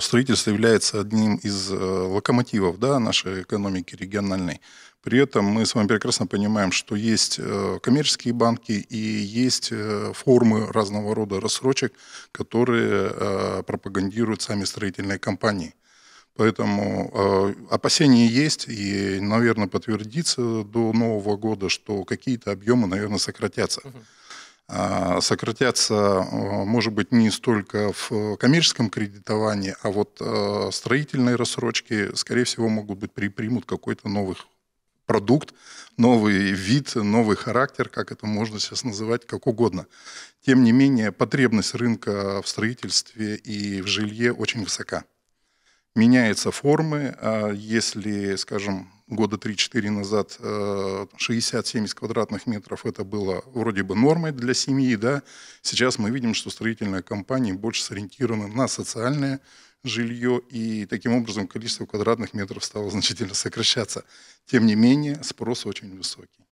Строительство является одним из э, локомотивов да, нашей экономики региональной. При этом мы с вами прекрасно понимаем, что есть э, коммерческие банки и есть э, формы разного рода рассрочек, которые пропагандируют сами строительные компании. Поэтому опасения есть, и, наверное, подтвердится до Нового года, что какие-то объемы, наверное, сократятся. Uh-huh. А, сократятся, а, может быть, не столько в коммерческом кредитовании, а вот а, строительные рассрочки, скорее всего, могут быть, при, примут какой-то новый продукт, новый вид, новый характер, как это можно сейчас называть, как угодно. Тем не менее, потребность рынка в строительстве и в жилье очень высока. Меняются формы, если, скажем, года 3-4 назад 60-70 э, квадратных метров это было вроде бы нормой для семьи, да, сейчас мы видим, что строительная компания больше сориентирована на социальное жилье, и таким образом количество квадратных метров стало значительно сокращаться. Тем не менее, спрос очень высокий.